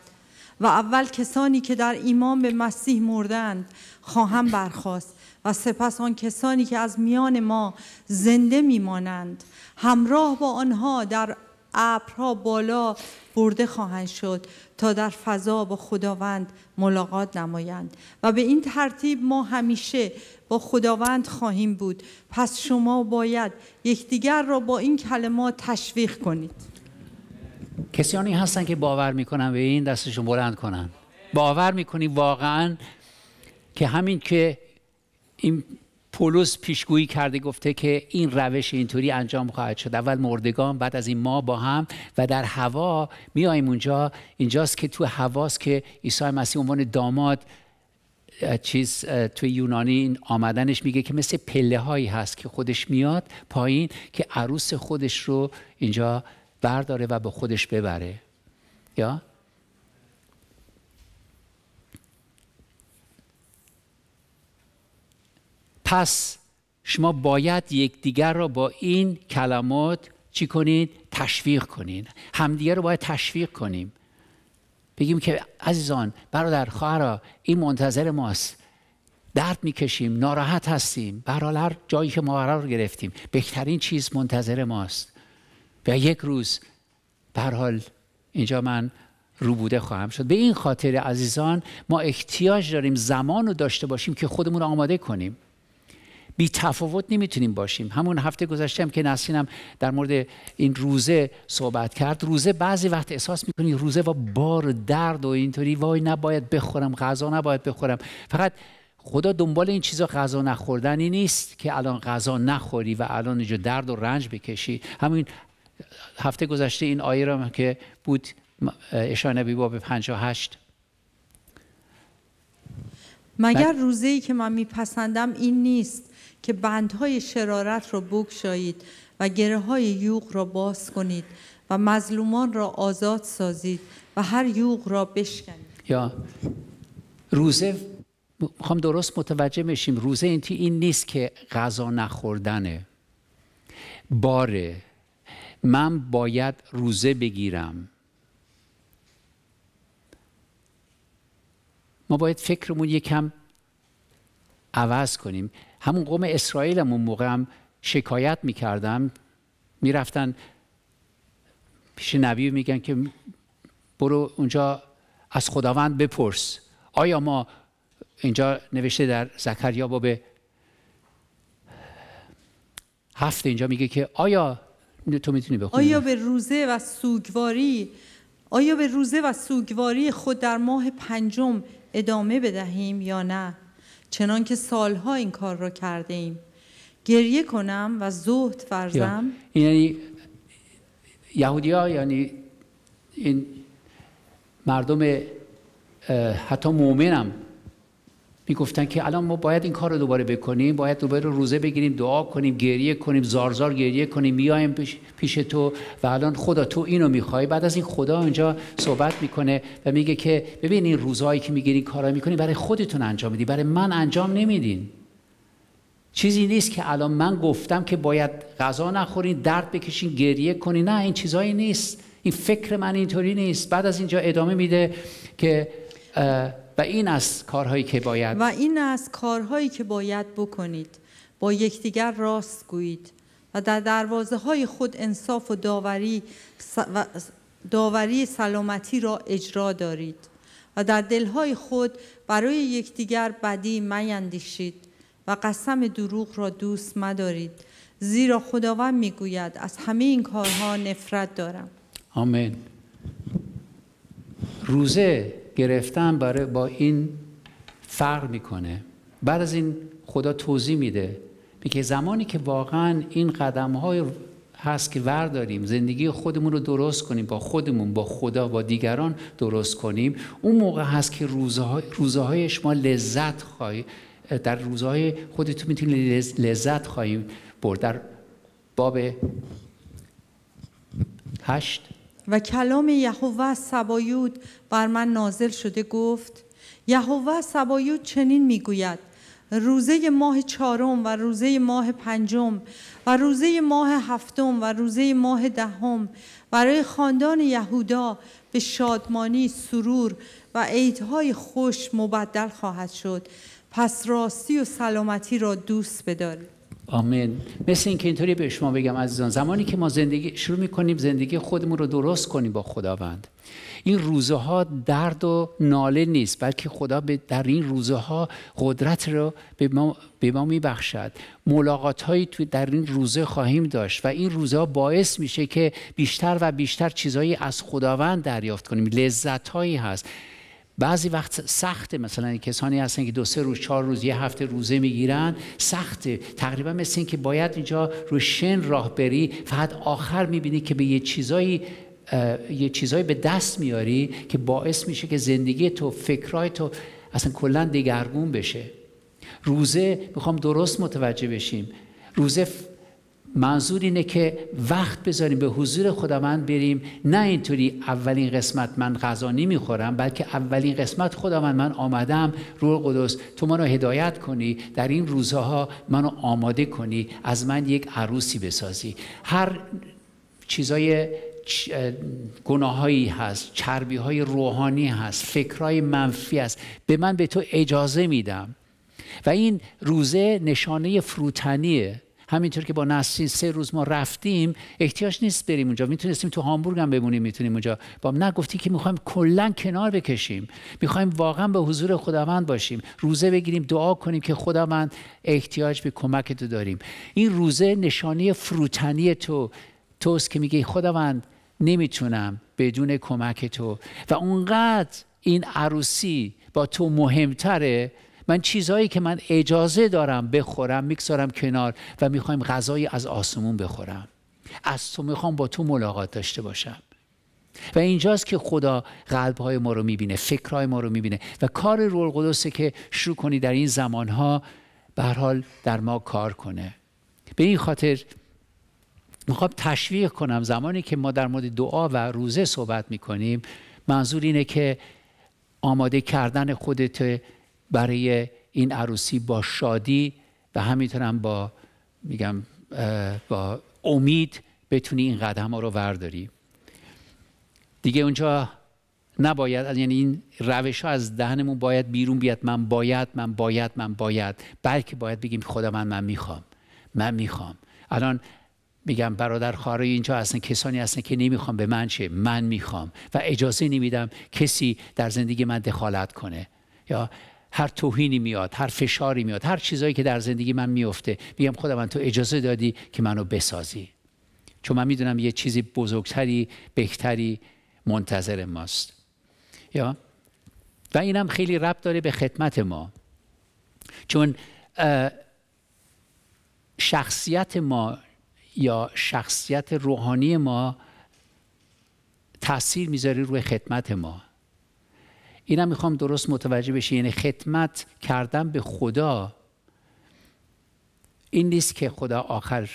و اول کسانی که در ایمان به مسیح مردند خواهم برخواست و سپس آن کسانی که از میان ما زنده میمانند همراه با آنها در ابرها بالا برده خواهند شد تا در فضا با خداوند ملاقات نمایند و به این ترتیب ما همیشه با خداوند خواهیم بود پس شما باید یکدیگر را با این کلمات تشویق کنید کسانی هستن که باور میکنن به این دستشون بلند کنن باور میکنی واقعا که همین که این پولس پیشگویی کرده گفته که این روش اینطوری انجام خواهد شد اول مردگان بعد از این ما با هم و در هوا میاییم اونجا اینجاست که تو هواست که عیسی مسیح عنوان داماد چیز توی یونانی آمدنش میگه که مثل پله هایی هست که خودش میاد پایین که عروس خودش رو اینجا برداره و به خودش ببره یا پس شما باید یکدیگر را با این کلمات چی کنید؟ تشویق کنید همدیگر رو باید تشویق کنیم بگیم که عزیزان برادر خواهرا این منتظر ماست درد میکشیم ناراحت هستیم برحال هر جایی که ما قرار گرفتیم بهترین چیز منتظر ماست و یک روز حال اینجا من روبوده خواهم شد به این خاطر عزیزان ما احتیاج داریم زمان رو داشته باشیم که خودمون آماده کنیم بی تفاوت نمیتونیم باشیم همون هفته گذشته هم که نسینم در مورد این روزه صحبت کرد روزه بعضی وقت احساس میکنی روزه و بار درد و اینطوری وای نباید بخورم غذا نباید بخورم فقط خدا دنبال این چیزا غذا نخوردنی نیست که الان غذا نخوری و الان اینجا درد و رنج بکشی همین هفته گذشته این آیه را که بود اشاره نبی باب 58 مگر روزه ای که من میپسندم این نیست که بندهای شرارت را بگشایید و گره های یوغ را باز کنید و مظلومان را آزاد سازید و هر یوغ را بشکنید یا روزه میخوام درست متوجه بشیم روزه این این نیست که غذا نخوردنه باره من باید روزه بگیرم ما باید فکرمون یکم عوض کنیم همون قوم اسرائیل هم اون موقع هم شکایت میکردم میرفتن پیش نبی میگن که برو اونجا از خداوند بپرس آیا ما اینجا نوشته در زکریا به هفته اینجا میگه که آیا تو میتونی بخونی آیا به روزه و سوگواری آیا به روزه و سوگواری خود در ماه پنجم ادامه بدهیم یا نه چنان که سالها این کار را کرده ایم گریه کنم و زهد فرزم یعنی یهودی ها یعنی این مردم حتی مؤمنم میگفتن که الان ما باید این کار رو دوباره بکنیم باید دوباره روزه بگیریم دعا کنیم گریه کنیم زارزار گریه کنیم میایم پیش،, تو و الان خدا تو اینو میخوای بعد از این خدا اونجا صحبت میکنه و میگه که ببین این روزایی که میگیرین کارا میکنی برای خودتون انجام میدین برای من انجام نمیدین چیزی نیست که الان من گفتم که باید غذا نخورین درد بکشین گریه کنین نه این چیزایی نیست این فکر من اینطوری نیست بعد از اینجا ادامه میده که و این از کارهایی که باید و این از کارهایی که باید بکنید با یکدیگر راست گویید و در دروازه های خود انصاف و داوری داوری سلامتی را اجرا دارید و در دلهای خود برای یکدیگر بدی میاندیشید و قسم دروغ را دوست مدارید زیرا خداوند میگوید از همه این کارها نفرت دارم آمین روزه گرفتن برای با این فرق میکنه بعد از این خدا توضیح میده میگه زمانی که واقعا این قدم های هست که ورداریم زندگی خودمون رو درست کنیم با خودمون با خدا با دیگران درست کنیم اون موقع هست که روزهای, های شما لذت خواهی در روزهای خودتون میتونید لذت خواهیم برد در باب هشت و کلام یهوه سبایود بر من نازل شده گفت یهوه سبایود چنین میگوید روزه ماه چهارم و روزه ماه پنجم و روزه ماه هفتم و روزه ماه دهم برای خاندان یهودا به شادمانی سرور و عیدهای خوش مبدل خواهد شد پس راستی و سلامتی را دوست بدارید آمین مثل اینکه اینطوری به شما بگم عزیزان زمانی که ما زندگی شروع میکنیم زندگی خودمون رو درست کنیم با خداوند این روزه ها درد و ناله نیست بلکه خدا در این روزه ها قدرت رو به ما, به ما میبخشد ملاقات هایی تو در این روزه خواهیم داشت و این روزها باعث میشه که بیشتر و بیشتر چیزهایی از خداوند دریافت کنیم لذت هایی هست بعضی وقت سخته مثلا کسانی هستن که دو سه روز چهار روز یه هفته روزه میگیرن سخته تقریبا مثل این که باید اینجا رو شن راه بری فقط آخر میبینی که به یه چیزایی یه چیزایی به دست میاری که باعث میشه که زندگی تو فکرای تو اصلا کلا دگرگون بشه روزه میخوام درست متوجه بشیم روزه منظور اینه که وقت بذاریم به حضور خداوند بریم نه اینطوری اولین قسمت من غذا نمیخورم بلکه اولین قسمت خداوند من آمدم روح قدس تو منو هدایت کنی در این روزها منو آماده کنی از من یک عروسی بسازی هر چیزای گناهایی هست چربی های روحانی هست فکرهای منفی هست به من به تو اجازه میدم و این روزه نشانه فروتنیه همینطور که با نسرین سه روز ما رفتیم احتیاج نیست بریم اونجا میتونستیم تو هامبورگ هم بمونیم میتونیم اونجا با نه گفتی که میخوایم کلا کنار بکشیم میخوایم واقعا به حضور خداوند باشیم روزه بگیریم دعا کنیم که خداوند احتیاج به کمک تو داریم این روزه نشانه فروتنی تو توست که میگه خداوند نمیتونم بدون کمک تو و اونقدر این عروسی با تو مهمتره من چیزهایی که من اجازه دارم بخورم میگذارم کنار و میخوایم غذایی از آسمون بخورم از تو میخوام با تو ملاقات داشته باشم و اینجاست که خدا قلبهای ما رو میبینه فکرهای ما رو میبینه و کار رول قدسه که شروع کنی در این زمانها به حال در ما کار کنه به این خاطر میخوام تشویق کنم زمانی که ما در مورد دعا و روزه صحبت میکنیم منظور اینه که آماده کردن خودت برای این عروسی با شادی و همینطور با میگم با امید بتونی این قدم ها رو ورداری دیگه اونجا نباید یعنی این روش ها از دهنمون باید بیرون بیاد من باید من باید من باید بلکه باید بگیم خدا من من میخوام من میخوام الان میگم برادر خواهرای اینجا هستن کسانی هستن که نمیخوام به من چه من میخوام و اجازه نمیدم کسی در زندگی من دخالت کنه یا هر توهینی میاد هر فشاری میاد هر چیزایی که در زندگی من میفته میگم من تو اجازه دادی که منو بسازی چون من میدونم یه چیزی بزرگتری بهتری منتظر ماست یا و اینم خیلی ربط داره به خدمت ما چون شخصیت ما یا شخصیت روحانی ما تاثیر میذاری روی خدمت ما اینم میخوام درست متوجه بشی یعنی خدمت کردن به خدا این نیست که خدا آخر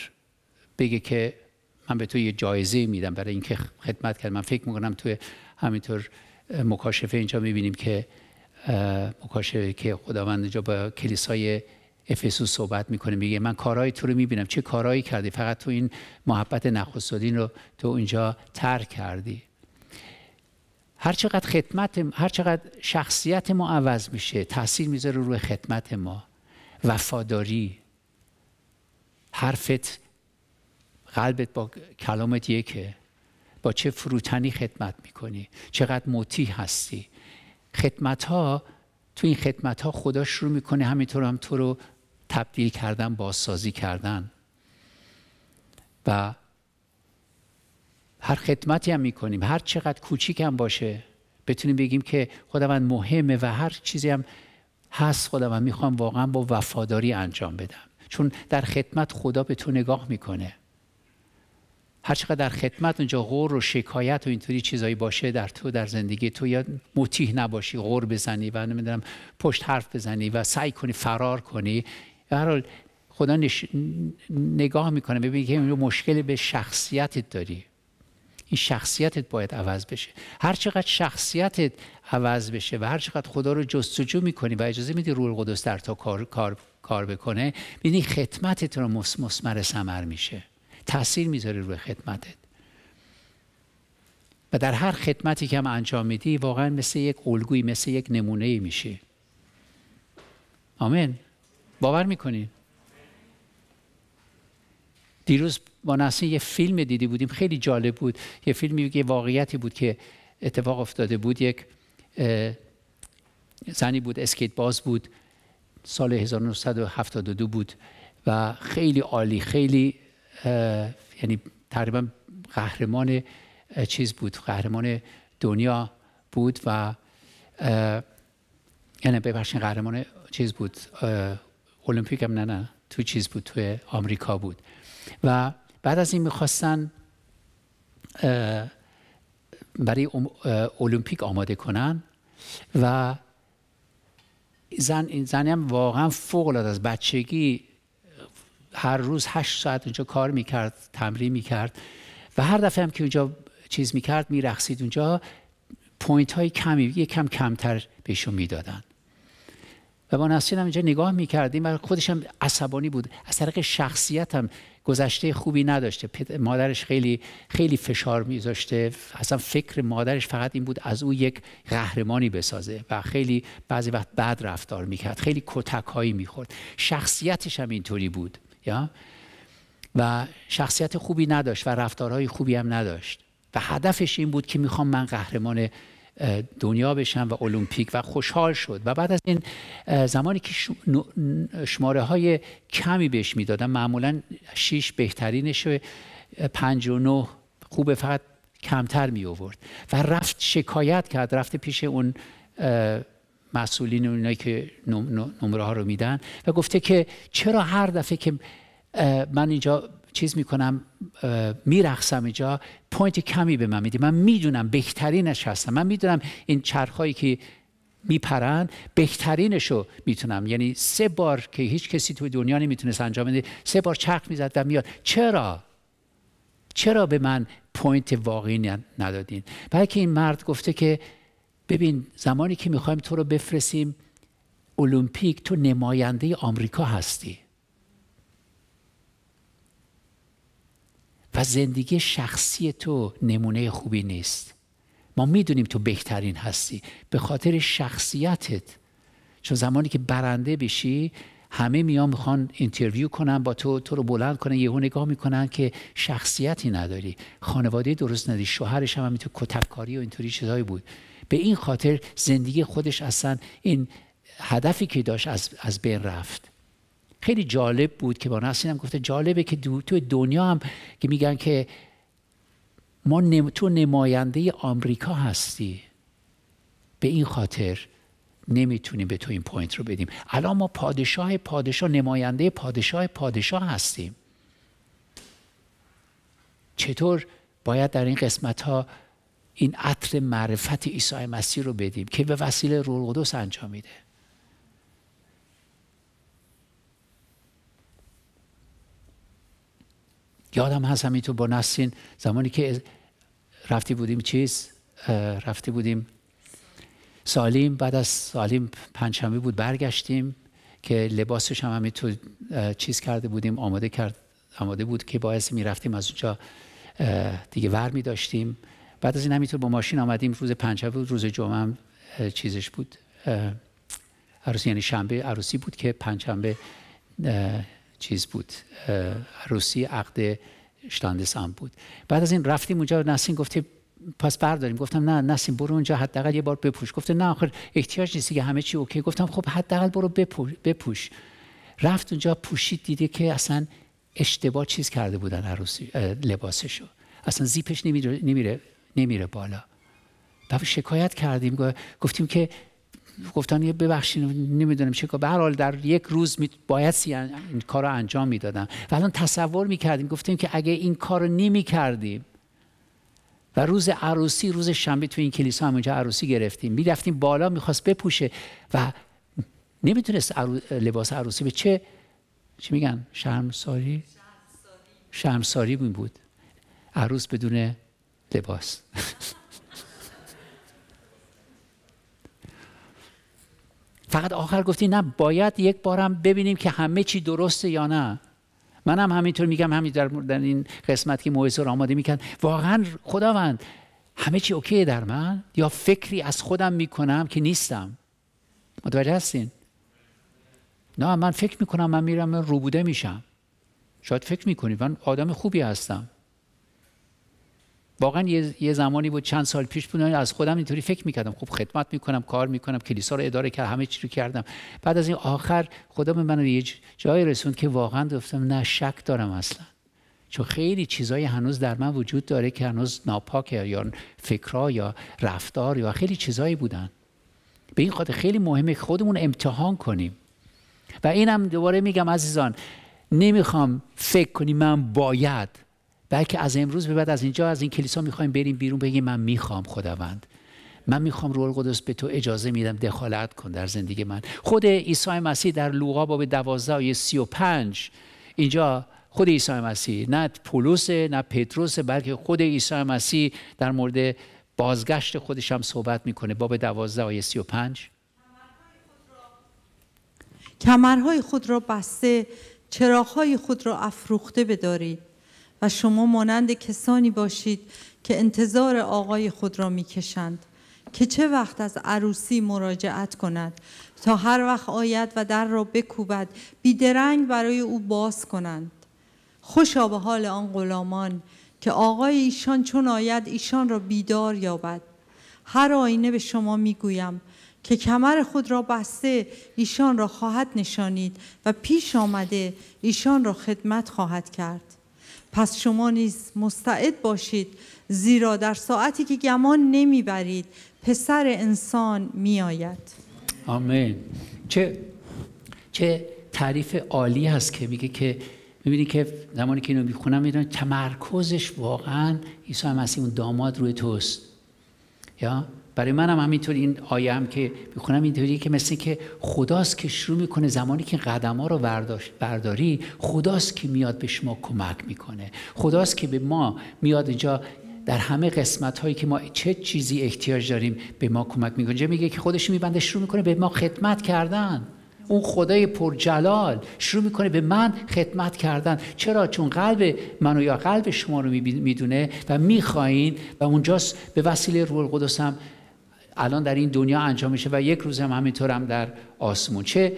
بگه که من به تو یه جایزه میدم برای اینکه خدمت کرد من فکر میکنم توی همینطور مکاشفه اینجا میبینیم که مکاشفه که خداوند اینجا با کلیسای افسوس صحبت میکنه میگه من کارهای تو رو میبینم چه کارهایی کردی فقط تو این محبت نخستین رو تو اینجا ترک کردی هر چقدر خدمت هر چقدر شخصیت ما عوض میشه تاثیر میذاره روی خدمت ما وفاداری حرفت قلبت با کلامت یکه با چه فروتنی خدمت میکنی چقدر مطیع هستی خدمت ها تو این خدمت ها خدا شروع میکنه همینطور هم تو رو تبدیل کردن بازسازی کردن و هر خدمتی هم میکنیم هر چقدر کوچیک هم باشه بتونیم بگیم که خداوند مهمه و هر چیزی هم هست خداوند میخوام واقعا با وفاداری انجام بدم چون در خدمت خدا به تو نگاه میکنه هر چقدر در خدمت اونجا غور و شکایت و اینطوری چیزایی باشه در تو در زندگی تو یا مطیع نباشی غور بزنی و نمیدونم پشت حرف بزنی و سعی کنی فرار کنی هر حال خدا نش... نگاه میکنه ببینی که مشکل به شخصیتت داری این شخصیتت باید عوض بشه هر چقدر شخصیتت عوض بشه و هر چقدر خدا رو جستجو میکنی و اجازه میدی روح القدس در تا کار, کار, کار بکنه بینی خدمتت رو مس مسمر سمر میشه تاثیر میذاره روی خدمتت و در هر خدمتی که هم انجام میدی واقعا مثل یک الگویی مثل یک نمونه میشی آمین باور میکنی دیروز با نسیم یه فیلم دیدی بودیم خیلی جالب بود یه فیلمی یه واقعیتی بود که اتفاق افتاده بود یک زنی بود اسکیت باز بود سال 1972 بود و خیلی عالی خیلی یعنی تقریبا قهرمان چیز بود قهرمان دنیا بود و یعنی ببخشید قهرمان چیز بود المپیک هم نه نه تو چیز بود تو آمریکا بود و بعد از این میخواستن برای المپیک آماده کنن و زن این زنی هم واقعا فوق العاده از بچگی هر روز هشت ساعت اونجا کار میکرد تمرین میکرد و هر دفعه هم که اونجا چیز میکرد میرخصید اونجا پوینت های کمی کم کمتر بهشون میدادن و با نسرین هم اینجا نگاه میکردیم و خودش هم عصبانی بود از طریق شخصیت هم گذشته خوبی نداشته مادرش خیلی خیلی فشار میذاشته اصلا فکر مادرش فقط این بود از او یک قهرمانی بسازه و خیلی بعضی وقت بد رفتار میکرد خیلی کتک هایی میخورد شخصیتش هم اینطوری بود یا و شخصیت خوبی نداشت و رفتارهای خوبی هم نداشت و هدفش این بود که میخوام من قهرمان دنیا بشن و المپیک و خوشحال شد و بعد از این زمانی که شماره های کمی بهش میدادن معمولا 6 بهترینش پنج و نه خوبه فقط کمتر می آورد و رفت شکایت کرد رفته پیش اون مسئولین اونایی که نمره ها رو میدن و گفته که چرا هر دفعه که من اینجا چیز میکنم میرخصم اینجا پوینت کمی به من میدی من میدونم بهترینش هستم من میدونم این چرخهایی که میپرن بهترینشو میتونم یعنی سه بار که هیچ کسی توی دنیا نمیتونست انجام بده سه بار چرخ میزد و میاد چرا چرا به من پوینت واقعی ندادین بلکه این مرد گفته که ببین زمانی که میخوایم تو رو بفرستیم المپیک تو نماینده آمریکا هستی و زندگی شخصی تو نمونه خوبی نیست ما میدونیم تو بهترین هستی به خاطر شخصیتت چون زمانی که برنده بشی همه میان میخوان اینترویو کنن با تو تو رو بلند کنن یهو نگاه میکنن که شخصیتی نداری خانواده درست نداری شوهرش هم همینطور کتککاری و اینطوری چیزایی بود به این خاطر زندگی خودش اصلا این هدفی که داشت از بین رفت خیلی جالب بود که با این هم گفته جالبه که تو دنیا هم که میگن که ما تو نماینده آمریکا هستی به این خاطر نمیتونیم به تو این پوینت رو بدیم الان ما پادشاه پادشاه نماینده پادشاه پادشاه هستیم چطور باید در این قسمت ها این عطر معرفت عیسی مسیح رو بدیم که به وسیله روح القدس انجام میده یادم هست تو با نسرین زمانی که رفتی بودیم چیز رفته بودیم سالیم بعد از سالیم پنجشنبه بود برگشتیم که لباسش هم همینطور چیز کرده بودیم آماده کرد آماده بود که باعث رفتیم از اونجا دیگه ور می داشتیم بعد از این همینطور با ماشین آمدیم روز پنجشنبه بود روز جمعه هم چیزش بود عروسی یعنی شنبه عروسی بود که پنجشنبه چیز بود عروسی عقد شتاندس هم بود بعد از این رفتیم اونجا نسیم گفته پس برداریم گفتم نه نسیم برو اونجا حداقل یه بار بپوش گفته نه آخر احتیاج نیست که همه چی اوکی گفتم خب حداقل برو بپوش رفت اونجا پوشید دیده که اصلا اشتباه چیز کرده بودن عروسی لباسشو اصلا زیپش نمیره نمیره, بالا بعد شکایت کردیم گفتیم که گفتن یه ببخشید نمیدونم چه کار به در یک روز باید این کار رو انجام میدادم و الان تصور میکردیم گفتیم که اگه این کار رو نمیکردیم و روز عروسی روز شنبه تو این کلیسا همونجا عروسی گرفتیم میرفتیم بالا میخواست بپوشه و نمیتونست لباس عروسی به چه چی میگن شرمساری شرمساری بود عروس بدون لباس فقط آخر گفتی نه باید یک بارم ببینیم که همه چی درسته یا نه منم هم همینطور میگم همین در, مورد این قسمت که موعظه رو آماده میکن واقعا خداوند همه چی اوکی در من یا فکری از خودم میکنم که نیستم متوجه هستین نه من فکر میکنم من میرم روبوده میشم شاید فکر میکنید من آدم خوبی هستم واقعا یه،, زمانی بود چند سال پیش بود از خودم اینطوری فکر میکردم خب خدمت میکنم کار میکنم کلیسا رو اداره کردم همه چی رو کردم بعد از این آخر خدا به من یه جایی رسوند که واقعا گفتم نه شک دارم اصلا چون خیلی چیزایی هنوز در من وجود داره که هنوز ناپاکه یا فکرها یا رفتار یا خیلی چیزایی بودن به این خاطر خیلی مهمه خودمون امتحان کنیم و اینم دوباره میگم عزیزان نمیخوام فکر کنی من باید بلکه از امروز به بعد از اینجا از این کلیسا میخوایم بریم بیرون بگیم من میخوام خداوند من میخوام روح القدس به تو اجازه میدم دخالت کن در زندگی من خود عیسی مسیح در لوقا باب 12 آیه 35 اینجا خود عیسی مسیح نه پولس نه پتروس بلکه خود عیسی مسیح در مورد بازگشت خودش هم صحبت میکنه باب 12 آیه 35 کمرهای خود را بسته چراغهای خود را افروخته بدارید و شما مانند کسانی باشید که انتظار آقای خود را میکشند که چه وقت از عروسی مراجعت کند تا هر وقت آید و در را بکوبد بیدرنگ برای او باز کنند خوشا به حال آن غلامان که آقای ایشان چون آید ایشان را بیدار یابد هر آینه به شما میگویم که کمر خود را بسته ایشان را خواهد نشانید و پیش آمده ایشان را خدمت خواهد کرد پس شما نیز مستعد باشید زیرا در ساعتی که گمان نمیبرید پسر انسان میآید آمین چه چه تعریف عالی هست که میگه که میبینی که زمانی که اینو میخونم میدونم تمرکزش واقعا عیسی مسیح اون داماد روی توست یا برای منم همینطور این آیه هم که میخونم اینطوری که مثل که خداست که شروع میکنه زمانی که قدم ها رو برداری خداست که میاد به شما کمک میکنه خداست که به ما میاد اینجا در همه قسمت هایی که ما چه چیزی احتیاج داریم به ما کمک میکنه اینجا میگه که خودش میبنده شروع میکنه به ما خدمت کردن اون خدای پرجلال شروع میکنه به من خدمت کردن چرا چون قلب منو یا قلب شما رو میدونه و میخواین و اونجاست به وسیله روح القدس الان در این دنیا انجام میشه و یک روز هم همینطور هم در آسمون چه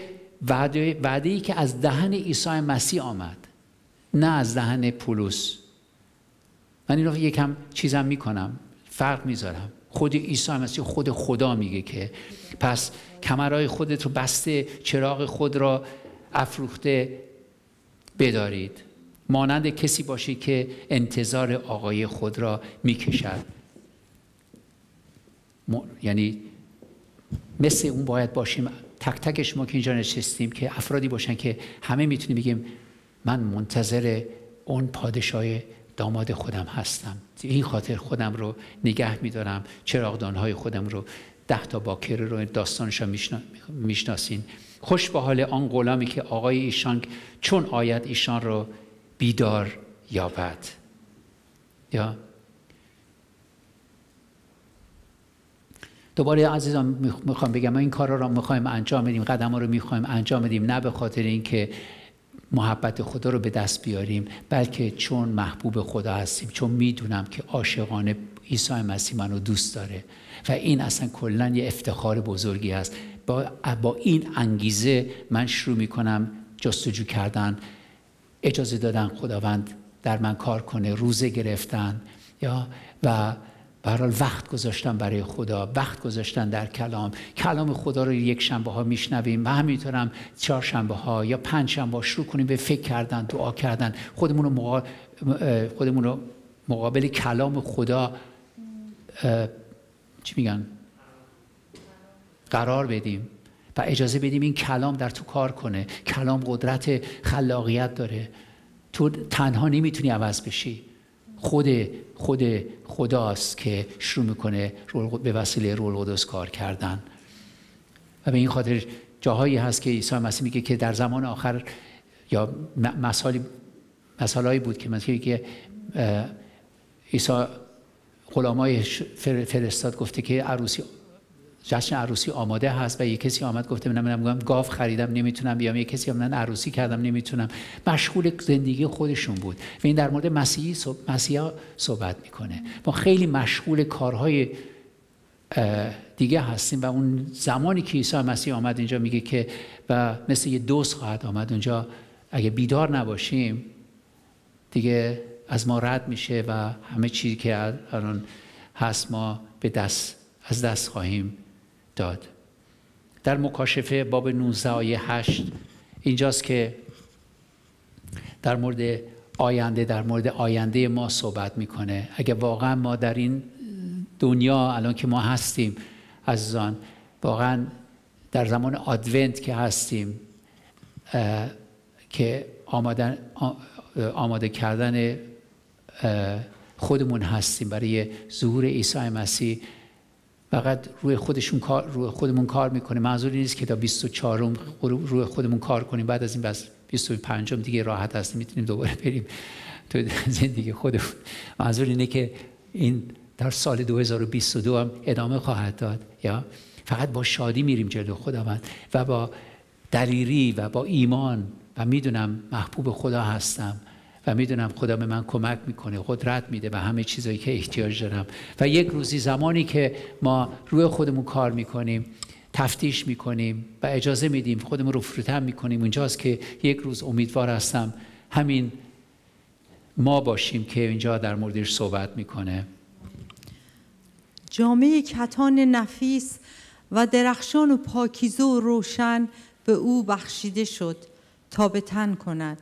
وعده, ای که از دهن عیسی مسیح آمد نه از دهن پولس من این رو یکم چیزم میکنم فرق میذارم خود عیسی مسیح خود خدا میگه که پس کمرهای خودت رو بسته چراغ خود را افروخته بدارید مانند کسی باشی که انتظار آقای خود را میکشد یعنی مثل اون باید باشیم تک تک شما که اینجا نشستیم که افرادی باشن که همه میتونیم بگیم من منتظر اون پادشاه داماد خودم هستم این خاطر خودم رو نگه میدارم چراغدانهای خودم رو ده تا باکره رو داستانش میشناسین خوش به حال آن غلامی که آقای ایشان چون آید ایشان رو بیدار یابد یا دوباره عزیزان میخوام بگم ما این کارا رو میخوایم انجام بدیم قدم رو میخوایم انجام بدیم نه به خاطر اینکه محبت خدا رو به دست بیاریم بلکه چون محبوب خدا هستیم چون میدونم که عاشقانه عیسی مسیح منو دوست داره و این اصلا کلا یه افتخار بزرگی است با, با این انگیزه من شروع میکنم جستجو کردن اجازه دادن خداوند در من کار کنه روزه گرفتن یا و برحال وقت گذاشتن برای خدا وقت گذاشتن در کلام کلام خدا رو یک شنبه ها میشنویم و همینطورم چهار شنبه ها یا پنج شنبه ها شروع کنیم به فکر کردن دعا کردن خودمون رو, خودمون رو مقابل کلام خدا چی میگن قرار بدیم و اجازه بدیم این کلام در تو کار کنه کلام قدرت خلاقیت داره تو تنها نمیتونی عوض بشی خود خود خداست که شروع میکنه به وسیله رول قدس کار کردن و به این خاطر جاهایی هست که عیسی مسیح میگه که در زمان آخر یا مسائلی بود که مثل که عیسی غلامای فرستاد گفته که عروسی جشن عروسی آماده هست و یه کسی آمد گفته من میگم گاف خریدم نمیتونم بیام یه کسی من عروسی کردم نمیتونم مشغول زندگی خودشون بود و این در مورد مسیحی مسیح صحبت میکنه ما خیلی مشغول کارهای دیگه هستیم و اون زمانی که عیسی مسیح آمد اینجا میگه که و مثل یه دوست خواهد آمد اونجا اگه بیدار نباشیم دیگه از ما رد میشه و همه چیزی که الان هست ما به دست از دست خواهیم داد در مکاشفه باب 19 آیه 8 اینجاست که در مورد آینده در مورد آینده ما صحبت میکنه اگه واقعا ما در این دنیا الان که ما هستیم عزیزان واقعا در زمان آدونت که هستیم که آماده کردن خودمون هستیم برای ظهور عیسی مسیح فقط روی خودشون کار روی خودمون کار میکنه منظور نیست که تا 24 م روی خودمون کار کنیم بعد از این بس 25 م دیگه راحت هستیم میتونیم دوباره بریم تو زندگی خودمون منظور اینه که این در سال 2022 هم ادامه خواهد داد یا فقط با شادی میریم جلو خداوند و با دلیری و با ایمان و میدونم محبوب خدا هستم و میدونم خدا به من کمک میکنه قدرت میده و همه چیزایی که احتیاج دارم و یک روزی زمانی که ما روی خودمون کار میکنیم تفتیش میکنیم و اجازه میدیم خودمون رو فروتن میکنیم اونجاست که یک روز امیدوار هستم همین ما باشیم که اینجا در موردش صحبت میکنه جامعه کتان نفیس و درخشان و پاکیزه و روشن به او بخشیده شد تا به تن کند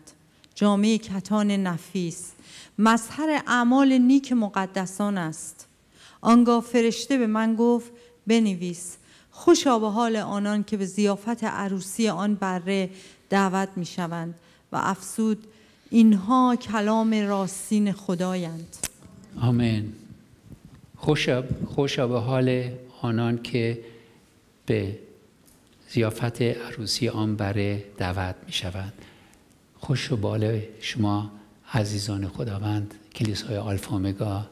جامعه کتان نفیس مظهر اعمال نیک مقدسان است آنگاه فرشته به من گفت بنویس خوشا به حال آنان که به زیافت عروسی آن بره دعوت می شوند و افسود اینها کلام راستین خدایند آمین خوشا, خوشا به حال آنان که به زیافت عروسی آن بره دعوت می شوند خوش و بال شما عزیزان خداوند کلیسای آلفامگا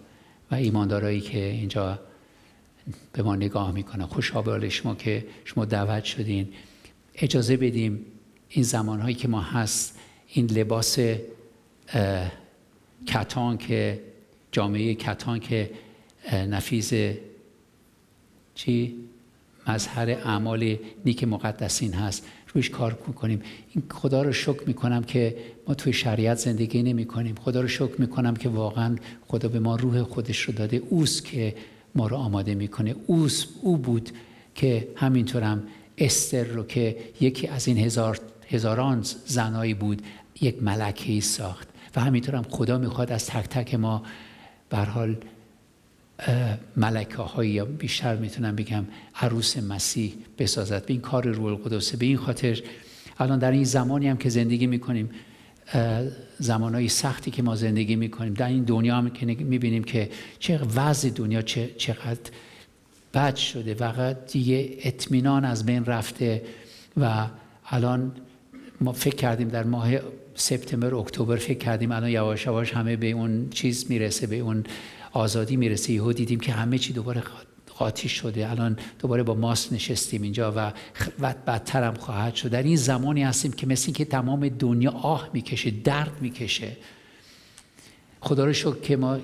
و ایماندارایی که اینجا به ما نگاه میکنن و بال شما که شما دعوت شدین اجازه بدیم این زمانهایی که ما هست این لباس کتان که جامعه کتان که نفیز چی مظهر اعمال نیک مقدسین هست روش کار میکنیم این خدا رو شکر میکنم که ما توی شریعت زندگی نمی کنیم خدا رو شکر میکنم که واقعا خدا به ما روح خودش رو داده اوست که ما رو آماده میکنه اوس او بود که همینطورم استر رو که یکی از این هزار هزاران زنایی بود یک ملکه ای ساخت و همینطورم خدا میخواد از تک تک ما به حال ملکه هایی بیشتر میتونم بگم عروس مسیح بسازد به این کار روح القدسه به این خاطر الان در این زمانی هم که زندگی میکنیم زمانهای سختی که ما زندگی میکنیم در این دنیا هم که میبینیم که چه وضع دنیا چقدر بد شده فقط دیگه اطمینان از بین رفته و الان ما فکر کردیم در ماه سپتامبر اکتبر فکر کردیم الان یواش یواش همه به اون چیز میرسه به اون آزادی میرسه یهو دیدیم که همه چی دوباره قاطی شده الان دوباره با ماست نشستیم اینجا و بدتر هم خواهد شد در این زمانی هستیم که مثل که تمام دنیا آه میکشه درد میکشه خدا رو شکر که ما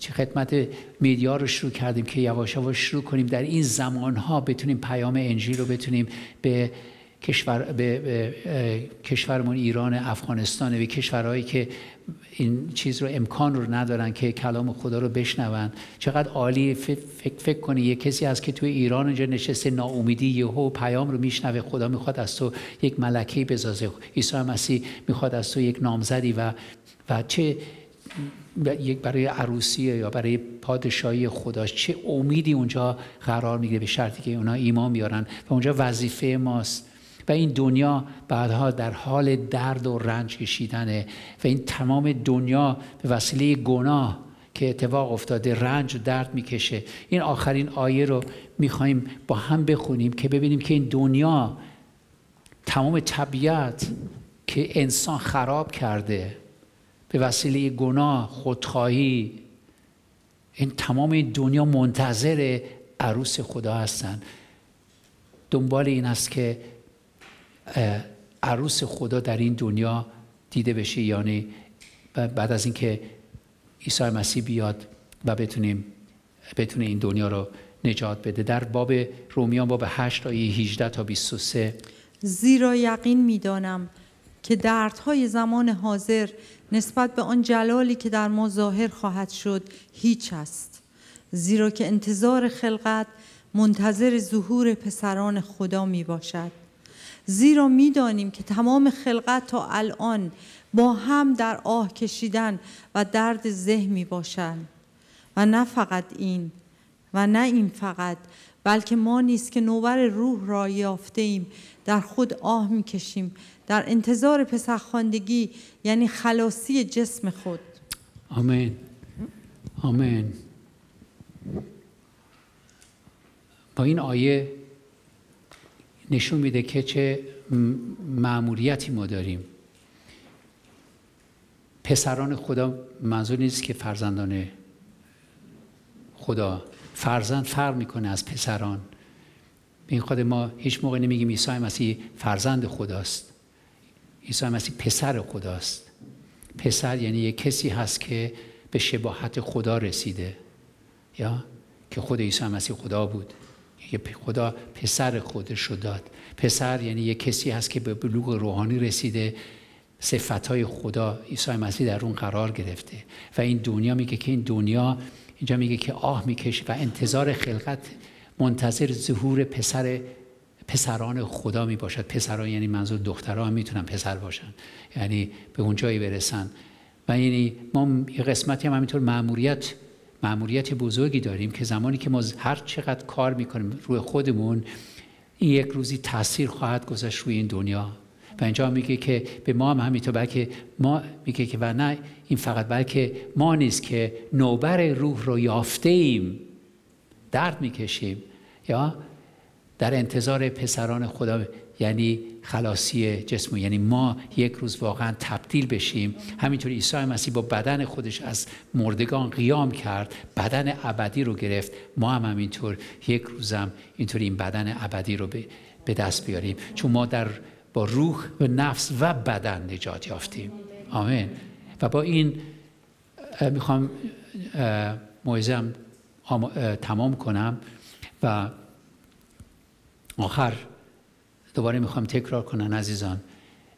چه خدمت میدیا رو شروع کردیم که یواش یواش شروع کنیم در این زمان ها بتونیم پیام انجیل رو بتونیم به کشور به, کشورمون ایران افغانستان و کشورهایی که این چیز رو امکان رو ندارن که کلام خدا رو بشنون چقدر عالی فکر, فکر, کنی یه کسی از که توی ایران اونجا نشسته ناامیدی یهو پیام رو میشنوه خدا میخواد از تو یک ملکه بزازه عیسی مسیح میخواد از تو یک نامزدی و و چه یک برای عروسی یا برای پادشاهی خدا چه امیدی اونجا قرار میگیره به شرطی که اونا ایمان بیارن و اونجا وظیفه ماست و این دنیا بعدها در حال درد و رنج کشیدنه و این تمام دنیا به وسیله گناه که اتفاق افتاده رنج و درد میکشه این آخرین آیه رو میخوایم با هم بخونیم که ببینیم که این دنیا تمام طبیعت که انسان خراب کرده به وسیله گناه خودخواهی این تمام دنیا منتظر عروس خدا هستن دنبال این است که عروس خدا در این دنیا دیده بشه یعنی بعد از اینکه عیسی مسیح بیاد و بتونیم بتونه این دنیا رو نجات بده در باب رومیان باب 8 آیه 18 تا 23 زیرا یقین میدانم که دردهای زمان حاضر نسبت به آن جلالی که در ما ظاهر خواهد شد هیچ است زیرا که انتظار خلقت منتظر ظهور پسران خدا می باشد زیرا میدانیم که تمام خلقت تا الان با هم در آه کشیدن و درد ذهن می باشن و نه فقط این و نه این فقط بلکه ما نیست که نوبر روح را یافته ایم در خود آه می کشیم در انتظار پسخاندگی یعنی خلاصی جسم خود آمین آمین با این آیه نشون میده که چه معمولیتی ما داریم پسران خدا منظور نیست که فرزندان خدا فرزند فرق میکنه از پسران این خود ما هیچ موقع نمیگیم عیسی مسیح فرزند خداست عیسی مسیح پسر خداست پسر یعنی یک کسی هست که به شباهت خدا رسیده یا که خود عیسی مسیح خدا بود خدا پسر خودش رو داد پسر یعنی یه کسی هست که به بلوغ روحانی رسیده های خدا عیسی مسیح در اون قرار گرفته و این دنیا میگه که این دنیا اینجا میگه که آه میکشه و انتظار خلقت منتظر ظهور پسر پسران خدا می باشد پسران یعنی منظور دختران هم میتونن پسر باشن یعنی به اون جایی برسن و یعنی ما یه قسمتی هم همینطور معموریت معمولیت بزرگی داریم که زمانی که ما هر چقدر کار میکنیم روی خودمون این یک روزی تاثیر خواهد گذاشت روی این دنیا و اینجا میگه که به ما هم همینطور بلکه ما میگه که و نه این فقط بلکه ما نیست که نوبر روح رو یافته ایم درد میکشیم یا در انتظار پسران خدا یعنی خلاصی جسم یعنی ما یک روز واقعا تبدیل بشیم همینطور عیسی مسیح با بدن خودش از مردگان قیام کرد بدن ابدی رو گرفت ما هم همینطور یک روزم اینطور این بدن ابدی رو به دست بیاریم چون ما در با روح و نفس و بدن نجات یافتیم آمین و با این میخوام موعظم تمام کنم و آخر دوباره میخوام تکرار کنن عزیزان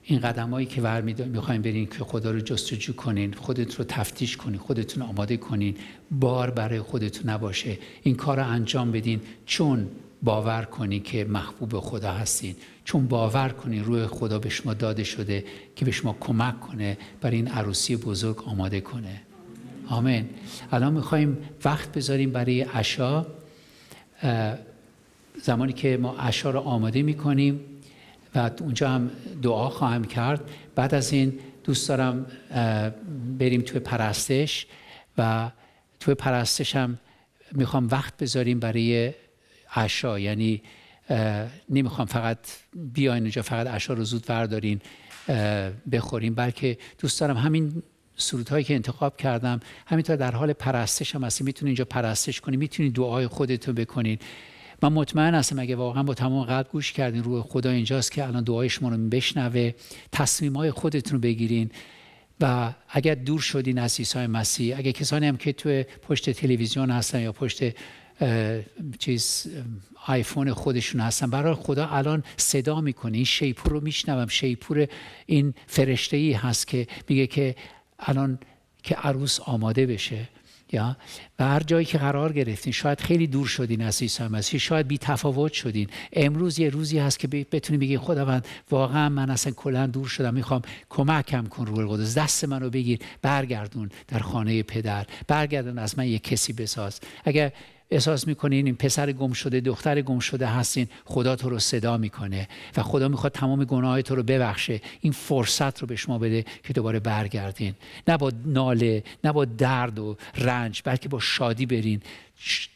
این قدمایی که ور میخوایم برین که خدا رو جستجو کنین خودت رو تفتیش کنین خودتون آماده کنین بار برای خودتون نباشه این کار رو انجام بدین چون باور کنی که محبوب خدا هستین چون باور کنی روح خدا به شما داده شده که به شما کمک کنه برای این عروسی بزرگ آماده کنه آمین الان میخوایم وقت بذاریم برای عشا زمانی که ما رو آماده میکنیم و اونجا هم دعا خواهم کرد بعد از این دوست دارم بریم توی پرستش و توی پرستش هم میخوام وقت بذاریم برای عشا یعنی نمیخوام فقط بیاین اینجا فقط عشا رو زود بردارین بخوریم بلکه دوست دارم همین سرودهایی که انتخاب کردم همینطور در حال پرستش هم هستی میتونید اینجا پرستش کنید میتونید دعای خودتون بکنید من مطمئن هستم اگه واقعا با تمام قلب گوش کردین روح خدا اینجاست که الان دعای شما رو بشنوه تصمیم های خودتون رو بگیرین و اگر دور شدین از عیسی مسیح اگر کسانی هم که تو پشت تلویزیون هستن یا پشت چیز آیفون خودشون هستن برای خدا الان صدا میکنه این شیپور رو میشنوم شیپور این فرشته ای هست که میگه که الان که عروس آماده بشه یا و هر جایی که قرار گرفتین شاید خیلی دور شدین از عیسی مسیح شاید بی تفاوت شدین امروز یه روزی هست که بتونی بگی خداوند واقعا من اصلا کلا دور شدم میخوام کمکم کن روح القدس دست منو بگیر برگردون در خانه پدر برگردون از من یه کسی بساز اگر احساس میکنین این پسر گم شده دختر گم شده هستین خدا تو رو صدا میکنه و خدا میخواد تمام گناه تو رو ببخشه این فرصت رو به شما بده که دوباره برگردین نه با ناله نه با درد و رنج بلکه با شادی برین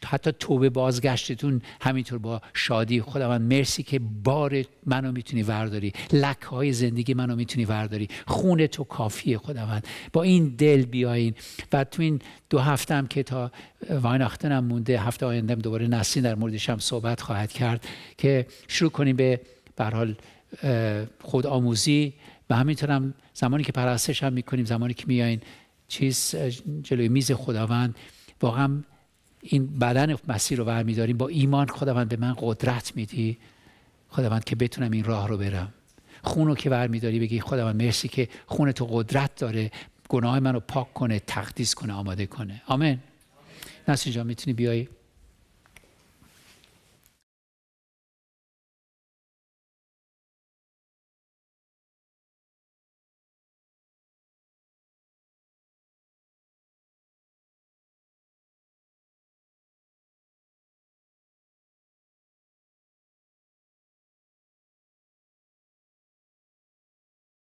حتی توبه بازگشتتون همینطور با شادی خداوند مرسی که بار منو میتونی ورداری لک های زندگی منو میتونی ورداری خون تو کافیه خداوند با این دل بیاین و تو این دو هفته هم که تا ویناختنم مونده هفته آینده دوباره نسین در موردش هم صحبت خواهد کرد که شروع کنیم به به حال خود آموزی و همینطور زمانی که پرستش هم میکنیم زمانی که میایین چیز جلوی میز خداوند واقعا این بدن مسیر رو برمیداریم با ایمان خداوند به من قدرت میدی خداوند که بتونم این راه رو برم خون رو که برمیداری بگی خداوند مرسی که خون تو قدرت داره گناه من رو پاک کنه تقدیس کنه آماده کنه آمین نسی جان میتونی بیایی